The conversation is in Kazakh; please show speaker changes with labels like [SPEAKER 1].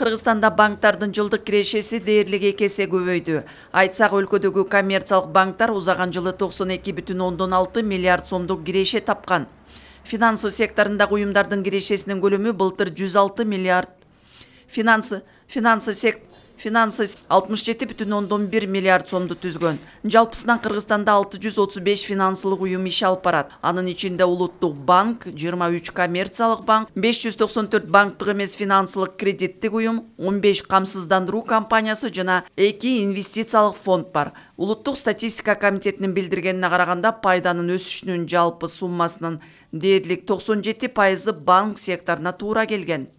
[SPEAKER 1] Қырғыстанда банктардың жылдық кірешесі дээрлик кесе эсе Айтсақ Айтсак, коммерциялық банктар ұзаған жылы 92,6 миллиард сомдық кіреше тапқан. Финансы секторында уюмдардын кірешесінің көлімі бұлтыр 106 миллиард. Финансы финансы 67,1 миллиард сомды түзгөн. Жалпысынан Кыргызстанда 635 финансылық уюм иш алып барат. Анын ичинде улуттук банк, 23 коммерциялык банк, 594 банктык эмес финансылык кредиттик уюм, 15 камсыздандыруу компаниясы жана 2 инвестициялык фонд бар. улуттук статистика комитетінің билдиргенине қарағанда пайданын өсүшүнүн жалпы суммасының токсон 97 пайызы банк секторуна туура келген.